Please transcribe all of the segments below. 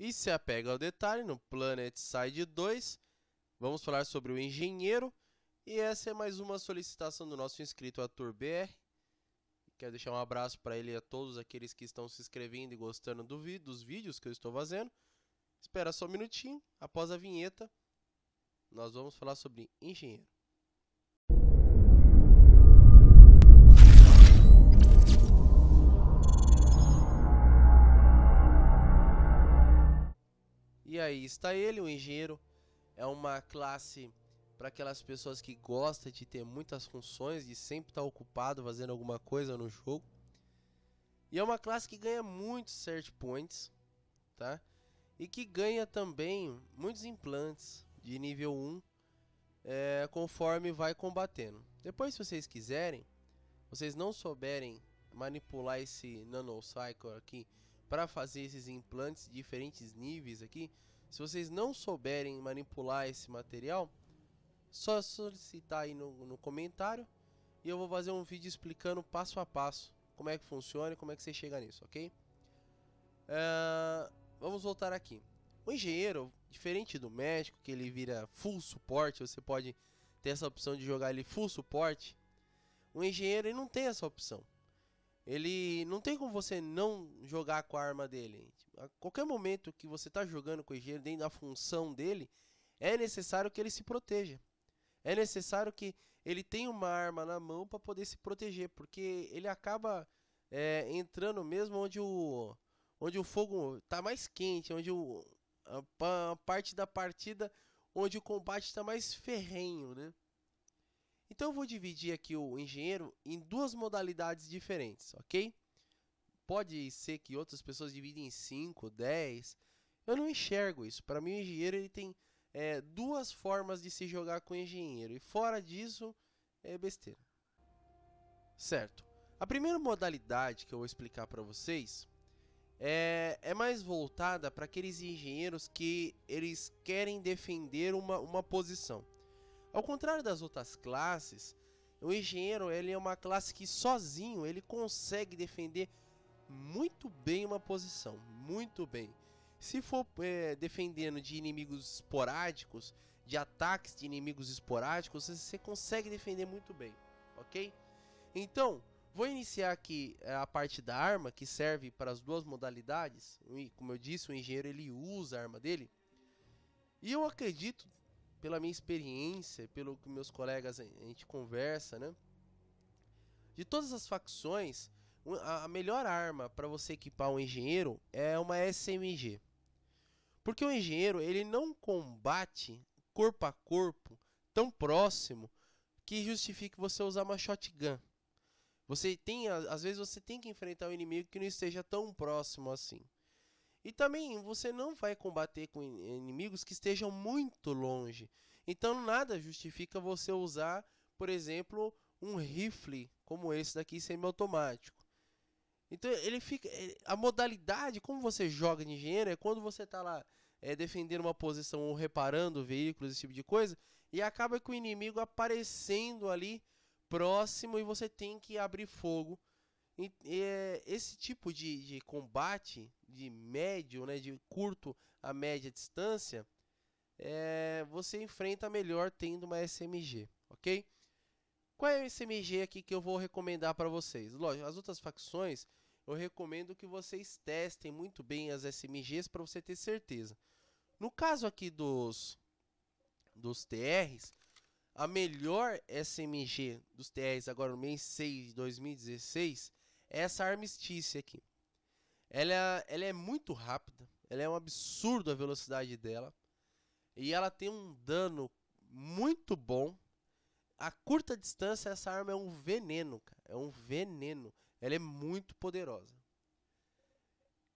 e se apega ao detalhe no Planet Side 2. Vamos falar sobre o engenheiro e essa é mais uma solicitação do nosso inscrito Ator BR. Quero deixar um abraço para ele e a todos aqueles que estão se inscrevendo e gostando do dos vídeos que eu estou fazendo. Espera só um minutinho, após a vinheta, nós vamos falar sobre engenheiro. E aí está ele, o engenheiro é uma classe para aquelas pessoas que gostam de ter muitas funções e sempre estar tá ocupado fazendo alguma coisa no jogo. E é uma classe que ganha muitos set points, tá? E que ganha também muitos implantes de nível 1 é, conforme vai combatendo. Depois, se vocês quiserem, vocês não souberem manipular esse Cycle aqui para fazer esses implantes de diferentes níveis aqui, se vocês não souberem manipular esse material, só solicitar aí no, no comentário e eu vou fazer um vídeo explicando passo a passo como é que funciona e como é que você chega nisso, ok? Uh, vamos voltar aqui. O engenheiro, diferente do médico, que ele vira full suporte, você pode ter essa opção de jogar ele full suporte. O engenheiro ele não tem essa opção. Ele não tem como você não jogar com a arma dele. A qualquer momento que você está jogando com o engenheiro dentro da função dele, é necessário que ele se proteja. É necessário que ele tenha uma arma na mão para poder se proteger, porque ele acaba é, entrando mesmo onde o onde o fogo está mais quente, onde o, a, a parte da partida onde o combate está mais ferrenho, né? Então eu vou dividir aqui o engenheiro em duas modalidades diferentes, ok? Pode ser que outras pessoas dividem em 5, 10. Eu não enxergo isso. Para mim o engenheiro ele tem é, duas formas de se jogar com o engenheiro. E fora disso é besteira. Certo. A primeira modalidade que eu vou explicar para vocês é, é, mais voltada para aqueles engenheiros que eles querem defender uma, uma posição. Ao contrário das outras classes, o engenheiro ele é uma classe que sozinho ele consegue defender muito bem uma posição, muito bem. Se for é, defendendo de inimigos esporádicos, de ataques de inimigos esporádicos, você consegue defender muito bem, ok? Então, vou iniciar aqui eh, a parte da arma, que serve para as duas modalidades. Como eu disse, o engenheiro ele usa a arma dele. E eu acredito pela minha experiência, pelo que meus colegas a gente conversa, né? De todas as facções, a melhor arma para você equipar um engenheiro é uma SMG. Porque o engenheiro, ele não combate corpo a corpo tão próximo que justifique você usar uma shotgun. Você tem, às vezes você tem que enfrentar um inimigo que não esteja tão próximo assim. E também você não vai combater com inimigos que estejam muito longe. Então nada justifica você usar, por exemplo, um rifle como esse daqui semiautomático. Então ele fica eh, a modalidade como você joga de engenheiro é quando você está lá é, defendendo uma posição ou reparando veículos esse tipo de coisa e acaba com o inimigo aparecendo ali próximo e você tem que abrir fogo é, esse tipo de, de combate de médio, né, de curto a média distância, é, você enfrenta melhor tendo uma SMG, ok? Qual é a SMG aqui que eu vou recomendar para vocês? Lógico, as outras facções eu recomendo que vocês testem muito bem as SMGs para você ter certeza. No caso aqui dos dos TRs, a melhor SMG dos TRs agora no mês 6 de 2016 essa armistice aqui. Ela, ela é muito rápida, ela é um absurdo a velocidade dela. E ela tem um dano muito bom. A curta distância, essa arma é um veneno, cara. É um veneno. Ela é muito poderosa.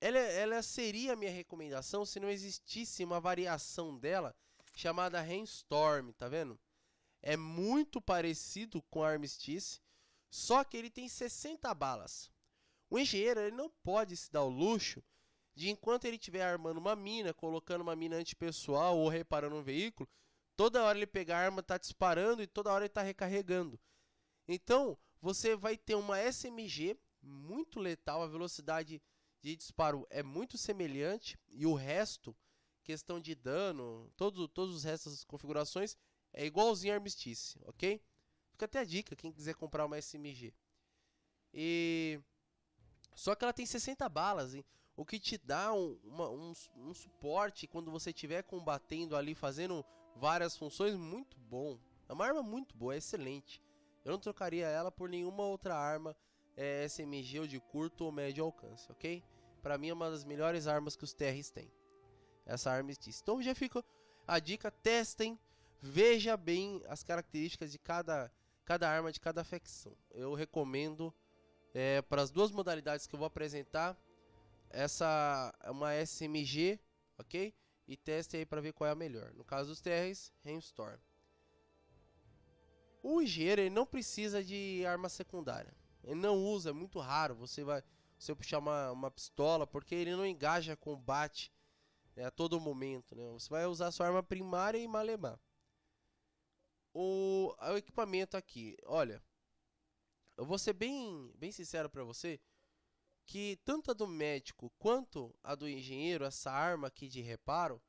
Ela, ela seria a minha recomendação se não existisse uma variação dela chamada Rainstorm, tá vendo? É muito parecido com a Armistice, só que ele tem 60 balas. O engenheiro ele não pode se dar o luxo de enquanto ele estiver armando uma mina, colocando uma mina antipessoal ou reparando um veículo, toda hora ele pegar a arma, está disparando e toda hora ele está recarregando. Então, você vai ter uma SMG muito letal, a velocidade de disparo é muito semelhante e o resto, questão de dano, todo, todos os restos das configurações, é igualzinho a Armistice, ok? Fica até a dica, quem quiser comprar uma SMG. E. Só que ela tem 60 balas, hein? o que te dá um, uma, um, um suporte quando você estiver combatendo ali, fazendo várias funções, muito bom. É uma arma muito boa, é excelente. Eu não trocaria ela por nenhuma outra arma é, SMG ou de curto ou médio alcance, ok? Pra mim é uma das melhores armas que os TRs têm. Essa arma existe. Então já fica a dica, testem, veja bem as características de cada cada arma de cada facção. Eu recomendo é, para as duas modalidades que eu vou apresentar essa é uma SMG, ok? E teste aí para ver qual é a melhor. No caso dos TRs, Rainstorm. O engenheiro ele não precisa de arma secundária. Ele não usa, é muito raro. Você vai você puxar uma, uma pistola, porque ele não engaja combate né, a todo momento. Né? Você vai usar sua arma primária e malemar o, o equipamento aqui, olha, eu vou ser bem, bem sincero para você, que tanto a do médico quanto a do engenheiro, essa arma aqui de reparo,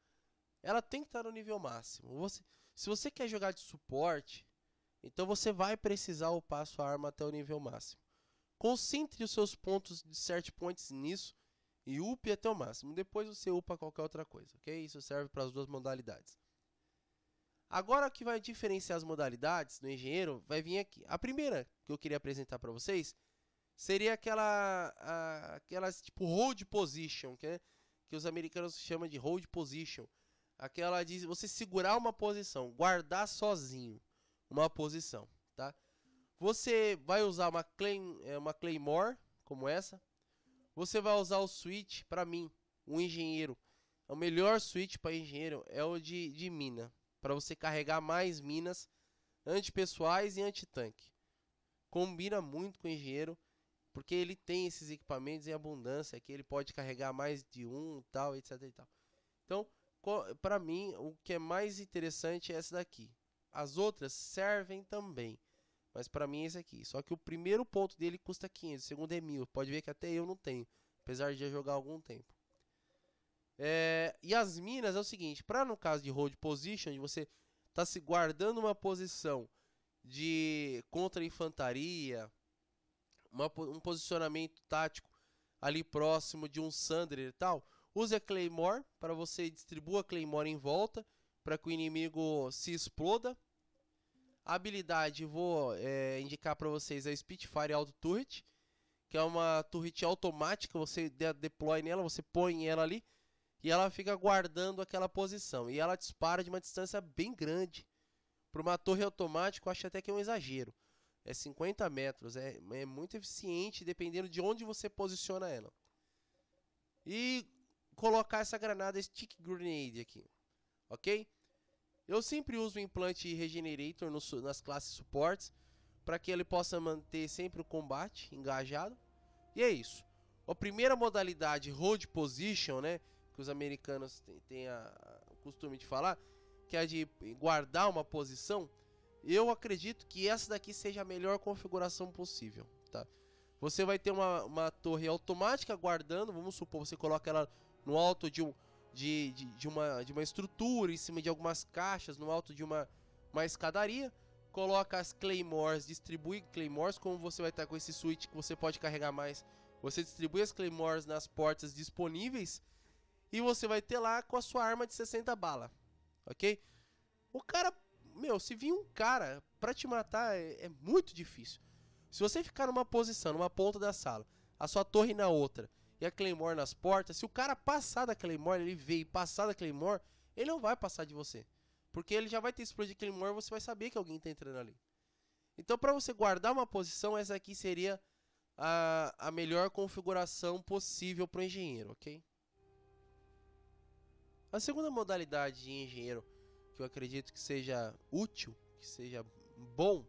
ela tem que estar tá no nível máximo. Você, se você quer jogar de suporte, então você vai precisar upar a sua arma até o nível máximo. Concentre os seus pontos de set points nisso e upe até o máximo. Depois você upa qualquer outra coisa, ok? Isso serve para as duas modalidades. Agora que vai diferenciar as modalidades do engenheiro, vai vir aqui. A primeira que eu queria apresentar para vocês seria aquela a, aquelas tipo hold position, que, é, que os americanos chamam de hold position. Aquela de você segurar uma posição, guardar sozinho uma posição, tá? Você vai usar uma, claim, é, uma claymore como essa. Você vai usar o switch para mim, um engenheiro. É o melhor switch para engenheiro é o de, de mina, para você carregar mais minas antipessoais e antitanque. Combina muito com o engenheiro, porque ele tem esses equipamentos em abundância, que ele pode carregar mais de um, tal, etc e tal. Então, para mim, o que é mais interessante é essa daqui. As outras servem também, mas para mim é esse aqui. Só que o primeiro ponto dele custa 500, o segundo é 1000. Pode ver que até eu não tenho, apesar de já jogar há algum tempo. É, e as minas é o seguinte, para no caso de hold position, você tá se guardando uma posição de contra-infantaria, um posicionamento tático ali próximo de um Sandler e tal, use a Claymore para você distribua a Claymore em volta para que o inimigo se exploda. A habilidade vou é, indicar para vocês a Spitfire Auto Turret, que é uma turret automática, você deploy nela, você põe ela ali, e ela fica guardando aquela posição. E ela dispara de uma distância bem grande. Para uma torre automática, eu acho até que é um exagero. É 50 metros. É, é muito eficiente dependendo de onde você posiciona ela. E colocar essa granada Stick Grenade aqui. Ok? Eu sempre uso o implante Regenerator no, nas classes suportes. Para que ele possa manter sempre o combate engajado. E é isso. A primeira modalidade road Position, né? que os americanos têm o costume de falar, que é de guardar uma posição, eu acredito que essa daqui seja a melhor configuração possível, tá? Você vai ter uma, uma torre automática guardando, vamos supor, você coloca ela no alto de, um, de, de, de, uma, de uma estrutura, em cima de algumas caixas, no alto de uma, uma escadaria, coloca as claymores, distribui claymores, como você vai estar com esse switch que você pode carregar mais, você distribui as claymores nas portas disponíveis, e você vai ter lá com a sua arma de 60 bala, ok? O cara, meu, se vir um cara pra te matar é, é muito difícil. Se você ficar numa posição, numa ponta da sala, a sua torre na outra e a Claymore nas portas, se o cara passar da Claymore, ele veio e passar da Claymore, ele não vai passar de você. Porque ele já vai ter explodido Claymore e você vai saber que alguém tá entrando ali. Então, para você guardar uma posição, essa aqui seria a, a melhor configuração possível para o engenheiro, ok? A segunda modalidade de engenheiro que eu acredito que seja útil, que seja bom,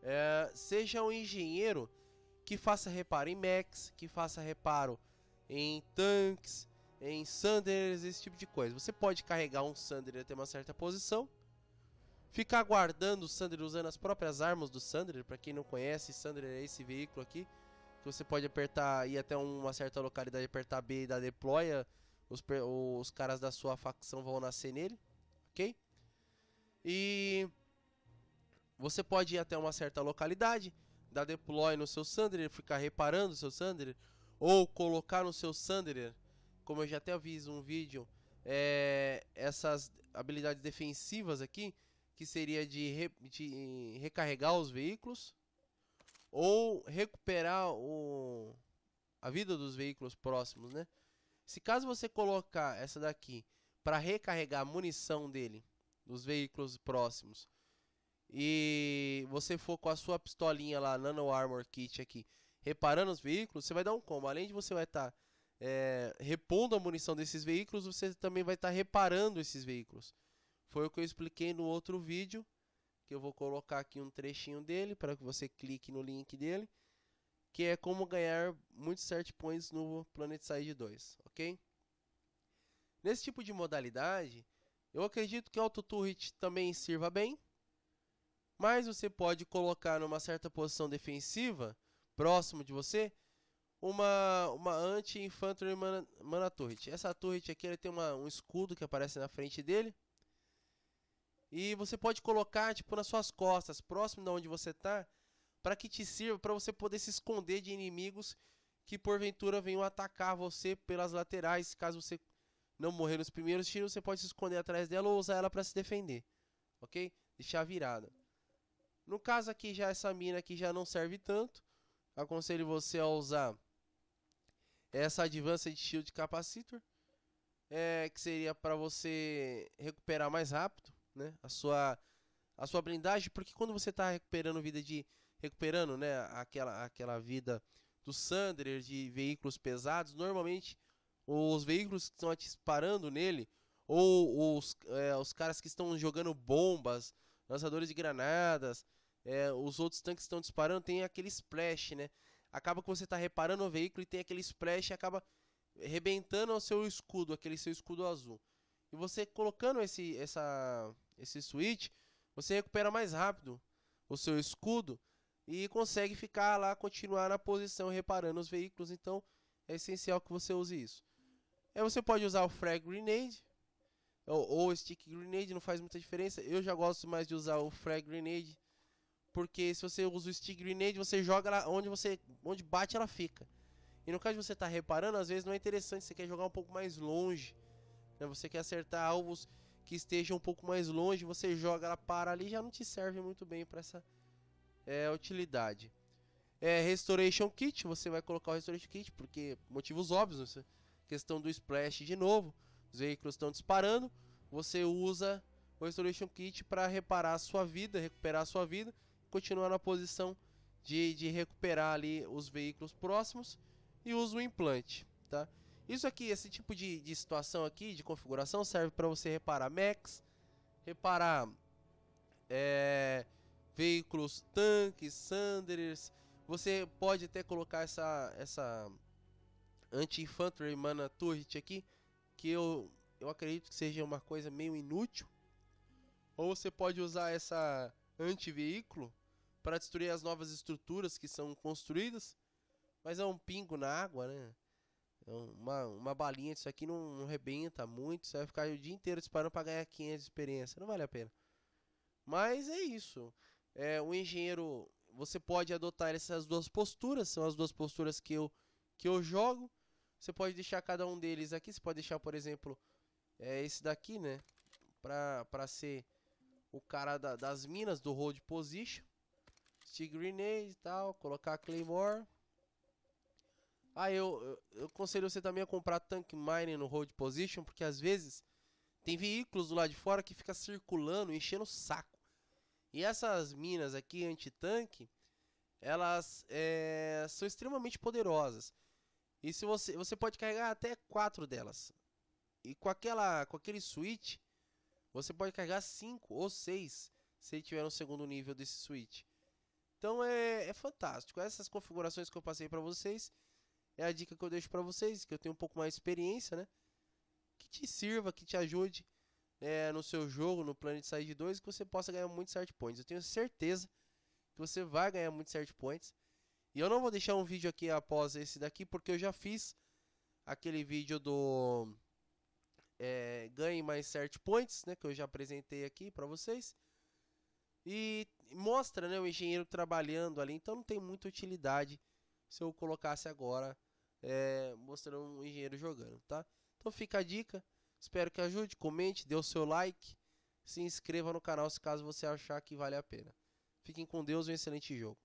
é, seja um engenheiro que faça reparo em mechs, que faça reparo em tanques, em sanders, esse tipo de coisa. Você pode carregar um sander até uma certa posição, ficar guardando o sander usando as próprias armas do sander. Para quem não conhece, sander é esse veículo aqui que você pode apertar ir até uma certa localidade, apertar B e dar deploy os, os caras da sua facção vão nascer nele, ok? E você pode ir até uma certa localidade, dar deploy no seu Sunderer, ficar reparando o seu Sunderer, ou colocar no seu Sunderer, como eu já até fiz um vídeo, é, essas habilidades defensivas aqui, que seria de, re, de recarregar os veículos, ou recuperar o, a vida dos veículos próximos, né? Se caso você colocar essa daqui para recarregar a munição dele dos veículos próximos e você for com a sua pistolinha lá, Nano Armor Kit aqui, reparando os veículos, você vai dar um combo. Além de você vai estar tá, é, repondo a munição desses veículos, você também vai estar tá reparando esses veículos. Foi o que eu expliquei no outro vídeo, que eu vou colocar aqui um trechinho dele para que você clique no link dele que é como ganhar muitos set points no Planet Side 2, ok? Nesse tipo de modalidade, eu acredito que Auto Turret também sirva bem, mas você pode colocar numa certa posição defensiva, próximo de você, uma, uma anti-infantry mana, mana turret. Essa turret aqui ela tem uma, um escudo que aparece na frente dele. E você pode colocar tipo nas suas costas, próximo de onde você está, para que te sirva para você poder se esconder de inimigos que porventura venham atacar você pelas laterais, caso você não morrer nos primeiros tiros, você pode se esconder atrás dela ou usar ela para se defender. OK? Deixar virada. No caso aqui já essa mina aqui já não serve tanto. Aconselho você a usar essa Advanced Shield Capacitor, é, que seria para você recuperar mais rápido, né? A sua a sua blindagem, porque quando você está recuperando vida de recuperando né, aquela, aquela vida do Sander de veículos pesados. Normalmente, os veículos que estão disparando nele, ou os, é, os caras que estão jogando bombas, lançadores de granadas, é, os outros tanques que estão disparando, tem aquele splash, né? Acaba que você está reparando o veículo e tem aquele splash e acaba rebentando o seu escudo, aquele seu escudo azul. E você colocando esse, essa, esse switch, você recupera mais rápido o seu escudo e consegue ficar lá, continuar na posição reparando os veículos. Então é essencial que você use isso. Aí você pode usar o frag grenade ou, ou stick grenade, não faz muita diferença. Eu já gosto mais de usar o frag grenade porque se você usa o stick grenade, você joga ela onde você onde bate ela fica. E no caso de você estar tá reparando, às vezes não é interessante, você quer jogar um pouco mais longe. Né? Você quer acertar alvos que estejam um pouco mais longe, você joga ela para ali, já não te serve muito bem para essa é, utilidade. É, Restoration Kit, você vai colocar o Restoration Kit, porque motivos óbvios, né? questão do splash de novo, os veículos estão disparando, você usa o Restoration Kit para reparar a sua vida, recuperar a sua vida, continuar na posição de, de recuperar ali os veículos próximos e usa o implante, tá? Isso aqui, esse tipo de, de situação aqui, de configuração, serve para você reparar max, reparar é, veículos, tanques, sanders. Você pode até colocar essa essa anti-infantry mana turret aqui, que eu eu acredito que seja uma coisa meio inútil. Ou você pode usar essa anti-veículo para destruir as novas estruturas que são construídas. Mas é um pingo na água, né? É uma, uma balinha disso aqui não, não rebenta muito. Você vai ficar o dia inteiro disparando para ganhar 500 de experiência. Não vale a pena. Mas é isso é, o engenheiro, você pode adotar essas duas posturas, são as duas posturas que eu, que eu jogo. Você pode deixar cada um deles aqui, você pode deixar, por exemplo, é, esse daqui, né? Pra, para ser o cara da, das minas, do road position. Stick grenade e tal, colocar claymore. Ah, eu, eu, eu aconselho você também a comprar tank mining no road position, porque às vezes tem veículos do lado de fora que fica circulando, enchendo o saco. E essas minas aqui antitanque, elas é, são extremamente poderosas. E se você, você pode carregar até quatro delas. E com, aquela, com aquele switch, você pode carregar cinco ou seis se tiver um segundo nível desse switch. Então é, é fantástico. Essas configurações que eu passei para vocês é a dica que eu deixo para vocês, que eu tenho um pouco mais de experiência, né? Que te sirva, que te ajude é, no seu jogo, no plano de sair de 2, que você possa ganhar muitos set points. Eu tenho certeza que você vai ganhar muitos set points. E eu não vou deixar um vídeo aqui após esse daqui, porque eu já fiz aquele vídeo do é, ganhe mais set points, né, que eu já apresentei aqui para vocês. E mostra né, o engenheiro trabalhando ali, então não tem muita utilidade se eu colocasse agora é, mostrando um engenheiro jogando, tá? Então fica a dica. Espero que ajude, comente, dê o seu like, se inscreva no canal se caso você achar que vale a pena. Fiquem com Deus e um excelente jogo.